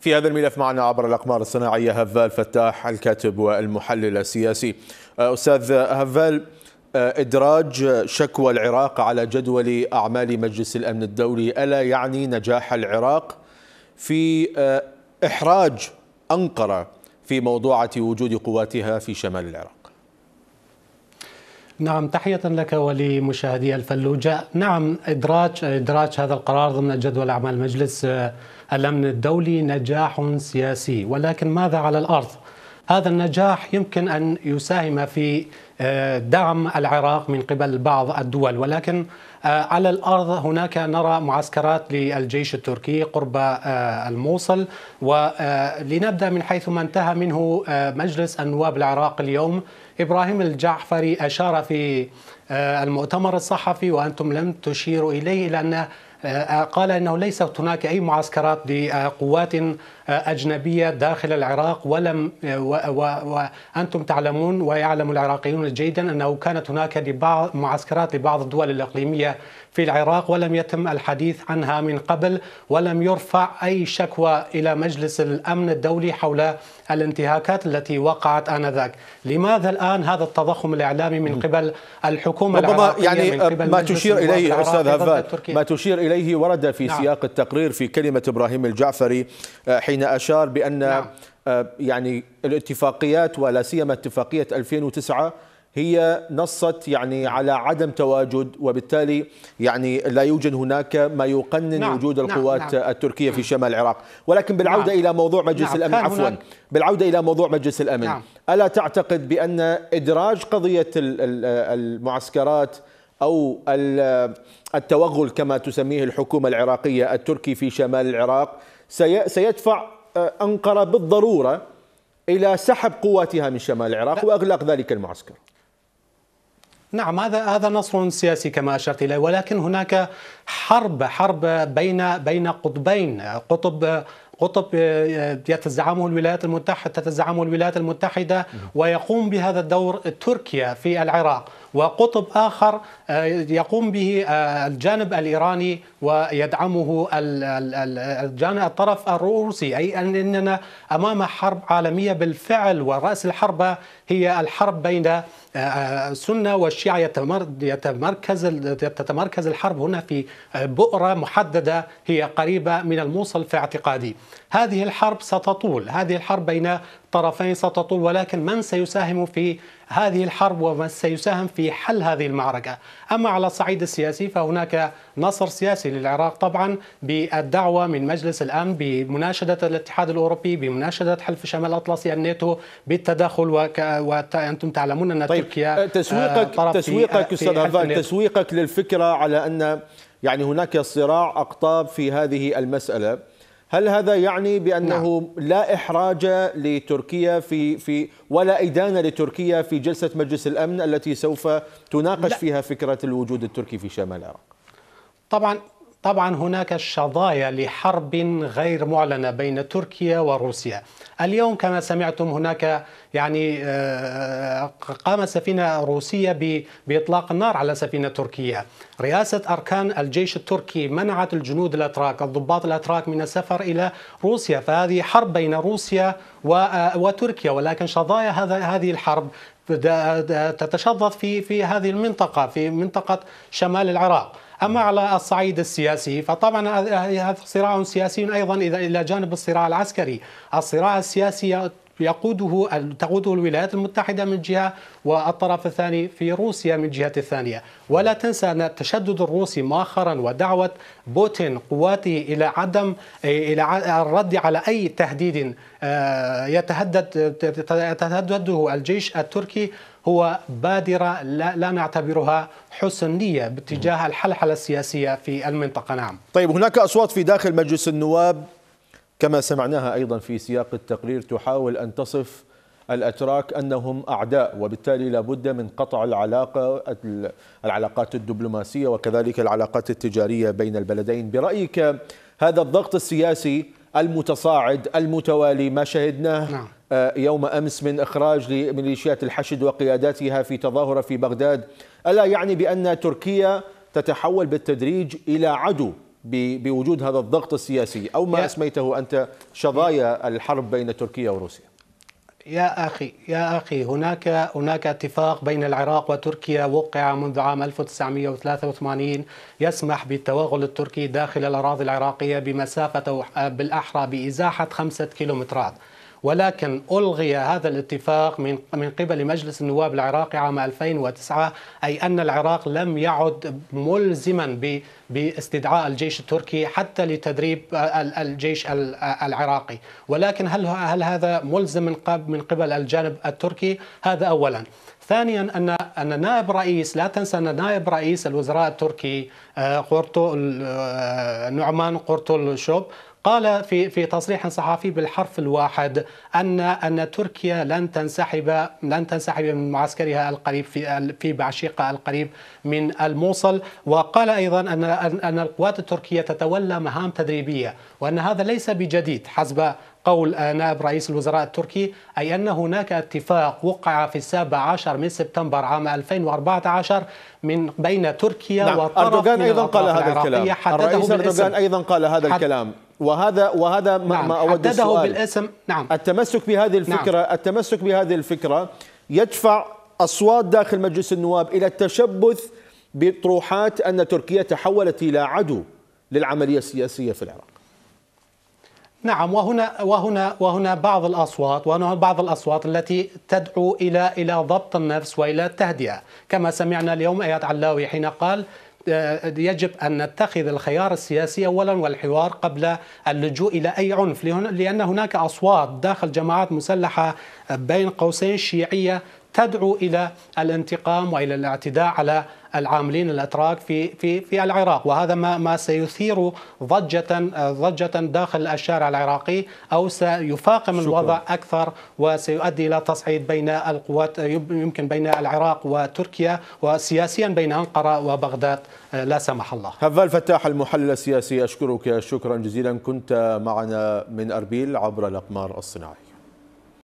في هذا الملف معنا عبر الأقمار الصناعية هفال فتاح الكاتب والمحلل السياسي آه، أستاذ هفال آه، إدراج شكوى العراق على جدول أعمال مجلس الأمن الدولي ألا يعني نجاح العراق في آه، إحراج أنقرة في موضوعة وجود قواتها في شمال العراق نعم تحية لك ولمشاهدي الفلوجة نعم إدراج, إدراج هذا القرار ضمن جدول أعمال مجلس آه، الأمن الدولي نجاح سياسي ولكن ماذا على الأرض؟ هذا النجاح يمكن أن يساهم في آه، دعم العراق من قبل بعض الدول ولكن آه، على الارض هناك نرى معسكرات للجيش التركي قرب الموصل ولنبدا من حيث ما انتهى منه مجلس النواب العراق اليوم إبراهيم الجعفري أشار في آه، المؤتمر الصحفي وأنتم لم تشيروا إليه لان آه، آه، قال انه ليست هناك اي معسكرات لقوات اجنبيه داخل العراق ولم وانتم تعلمون ويعلم العراقيون جيدا انه كانت هناك لبعض معسكرات لبعض الدول الاقليميه في العراق ولم يتم الحديث عنها من قبل ولم يرفع اي شكوى الى مجلس الامن الدولي حول الانتهاكات التي وقعت انذاك، لماذا الان الان هذا التضخم الاعلامي من قبل الحكومه ربما يعني من آه، قبل ما تشير اليه استاذ هفات ما تشير اليه ورد في نعم. سياق التقرير في كلمه ابراهيم الجعفري آه، حين اشار بان نعم. آه، يعني الاتفاقيات ولا سيما اتفاقيه 2009 هي نصت يعني على عدم تواجد وبالتالي يعني لا يوجد هناك ما يقنن نعم وجود نعم، القوات نعم نعم التركية نعم في شمال العراق ولكن بالعودة نعم إلى موضوع مجلس نعم الأمن عفوا بالعودة إلى موضوع مجلس الأمن نعم ألا تعتقد بأن إدراج قضية المعسكرات أو التوغل كما تسميه الحكومة العراقية التركي في شمال العراق سيدفع آه، أنقرة بالضرورة إلى سحب قواتها من شمال العراق وإغلاق ذلك المعسكر نعم هذا هذا نصر سياسي كما اشرت اليه ولكن هناك حرب حرب بين بين قطبين قطب قطب آه، يتزعمه الولايات المتحده تتزعمه الولايات المتحده نعم. ويقوم بهذا الدور تركيا في العراق وقطب آخر آه، يقوم به آه، الجانب الإيراني ويدعمه الجانب الطرف الروسي أي أننا أمام حرب عالمية بالفعل ورأس الحرب هي الحرب بين آه، السنة والشيعة يتمركز تتمركز الحرب هنا في بؤرة محددة هي قريبة من الموصل في اعتقادي هذه الحرب ستطول هذه الحرب بين طرفين ستطول ولكن من سيساهم في هذه الحرب وما سيساهم في حل هذه المعركة أما على الصعيد السياسي فهناك نصر سياسي للعراق طبعا بالدعوة من مجلس الأمن بمناشدة الاتحاد الأوروبي بمناشدة حلف شمال الأطلسي الناتو بالتدخل وك... وأنتم تعلمون أن طيب تركيا آه، تسويقك آه، طرف تسويقك أستاذ هفان تسويقك للفكرة على أن يعني هناك صراع أقطاب في هذه المسألة هل هذا يعني بانه نعم. لا احراج لتركيا في في ولا ادانه لتركيا في جلسه مجلس الامن التي سوف تناقش لا. فيها فكره الوجود التركي في شمال العراق؟ طبعا طبعا هناك شظايا لحرب غير معلنه بين تركيا وروسيا. اليوم كما سمعتم هناك يعني آه، قامت سفينه روسيه باطلاق النار على سفينه تركيه. رئاسه اركان الجيش التركي منعت الجنود الاتراك، الضباط الاتراك من السفر الى روسيا، فهذه حرب بين روسيا آه، وتركيا ولكن شظايا هذه الحرب تتشظف في في هذه المنطقه في منطقه شمال العراق. أما على الصعيد السياسي فطبعا هذا صراع سياسي أيضا إلى جانب الصراع العسكري الصراع السياسي يقوده تقوده الولايات المتحدة من جهة والطرف الثاني في روسيا من جهة الثانية ولا تنسى أن التشدد الروسي مؤخرا ودعوة بوتين قواته إلى عدم إلى الرد على أي تهديد آه، يتهدد يتهدده الجيش التركي هو بادرة لا, لا نعتبرها حسن نية باتجاه الحلحلة السياسية في المنطقة نعم طيب هناك أصوات في داخل مجلس النواب كما سمعناها أيضا في سياق التقرير تحاول أن تصف الأتراك أنهم أعداء وبالتالي لابد من قطع العلاقة العلاقات الدبلوماسية وكذلك العلاقات التجارية بين البلدين برأيك هذا الضغط السياسي المتصاعد المتوالي ما شهدناه نعم. آه، يوم أمس من إخراج لميليشيات الحشد وقياداتها في تظاهرة في بغداد ألا يعني بأن تركيا تتحول بالتدريج إلى عدو بوجود هذا الضغط السياسي أو ما أسميته أنت شظايا الحرب بين تركيا وروسيا يا أخي يا أخي هناك هناك اتفاق بين العراق وتركيا وقع منذ عام 1983 يسمح بالتوغل التركي داخل الأراضي العراقية بمسافة آه، بالأحرى بإزاحة خمسة كيلومترات ولكن ألغي هذا الاتفاق من من قبل مجلس النواب العراقي عام 2009 أي أن العراق لم يعد ملزما باستدعاء الجيش التركي حتى لتدريب الجيش العراقي ولكن هل هل هذا ملزم من قبل الجانب التركي هذا أولا ثانيا ان ان نائب رئيس لا تنسى ان نائب رئيس الوزراء التركي آه، قرطو آه، نعمان قرطو شوب قال في في تصريح صحفي بالحرف الواحد ان ان تركيا لن تنسحب لن تنسحب من معسكرها القريب في في بعشيقه القريب من الموصل وقال ايضا ان ان القوات التركيه تتولى مهام تدريبيه وان هذا ليس بجديد حسب قول نائب رئيس الوزراء التركي أي أن هناك اتفاق وقع في السابع عشر من سبتمبر عام 2014 من بين تركيا نعم. وطرف أردوغان من أيضا قال هذا الكلام الرئيس أردوغان أيضا قال هذا الكلام وهذا وهذا ما, نعم. ما اود السؤال بالاسم نعم التمسك بهذه نعم. الفكره نعم. التمسك بهذه الفكره يدفع اصوات داخل مجلس النواب الى التشبث بطروحات ان تركيا تحولت الى عدو للعمليه السياسيه في العراق نعم وهنا وهنا وهنا بعض الاصوات وهنا بعض الاصوات التي تدعو الى الى ضبط النفس والى التهدئه كما سمعنا اليوم اياد علاوي حين قال آه، يجب أن نتخذ الخيار السياسي أولا والحوار قبل اللجوء إلى أي عنف لأن هناك أصوات داخل جماعات مسلحة بين قوسين شيعية تدعو الى الانتقام والى الاعتداء على العاملين الاتراك في في في العراق وهذا ما ما سيثير ضجه ضجه داخل الشارع العراقي او سيفاقم شكرا. الوضع اكثر وسيؤدي الى تصعيد بين القوات يمكن بين العراق وتركيا وسياسيا بين انقره وبغداد لا سمح الله. هذا الفتاح المحلل السياسي اشكرك شكرا جزيلا كنت معنا من اربيل عبر الاقمار الصناعي.